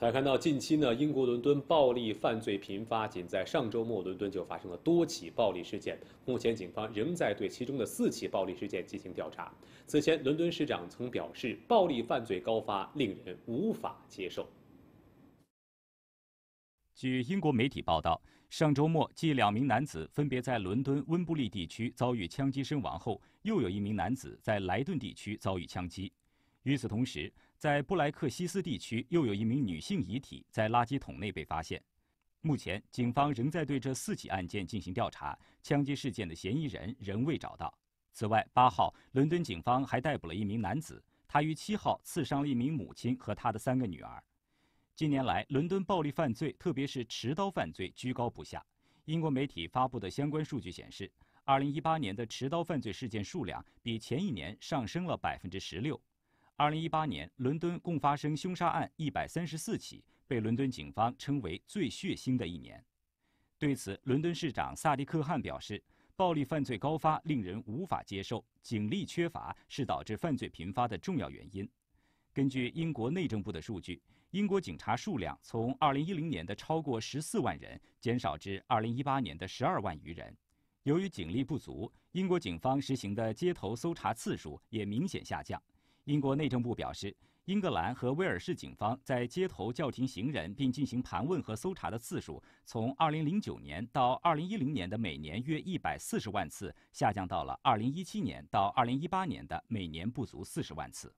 才看到近期呢，英国伦敦暴力犯罪频发，仅在上周末，伦敦就发生了多起暴力事件。目前，警方仍在对其中的四起暴力事件进行调查。此前，伦敦市长曾表示，暴力犯罪高发令人无法接受。据英国媒体报道，上周末继两名男子分别在伦敦温布利地区遭遇枪击身亡后，又有一名男子在莱顿地区遭遇枪击。与此同时，在布莱克西斯地区又有一名女性遗体在垃圾桶内被发现。目前，警方仍在对这四起案件进行调查，枪击事件的嫌疑人仍未找到。此外，八号，伦敦警方还逮捕了一名男子，他于七号刺伤了一名母亲和他的三个女儿。近年来，伦敦暴力犯罪，特别是持刀犯罪，居高不下。英国媒体发布的相关数据显示，二零一八年的持刀犯罪事件数量比前一年上升了百分之十六。二零一八年，伦敦共发生凶杀案一百三十四起，被伦敦警方称为最血腥的一年。对此，伦敦市长萨迪克汗表示：“暴力犯罪高发令人无法接受，警力缺乏是导致犯罪频发的重要原因。”根据英国内政部的数据，英国警察数量从二零一零年的超过十四万人减少至二零一八年的十二万余人。由于警力不足，英国警方实行的街头搜查次数也明显下降。英国内政部表示，英格兰和威尔士警方在街头叫停行人并进行盘问和搜查的次数，从2009年到2010年的每年约140万次，下降到了2017年到2018年的每年不足40万次。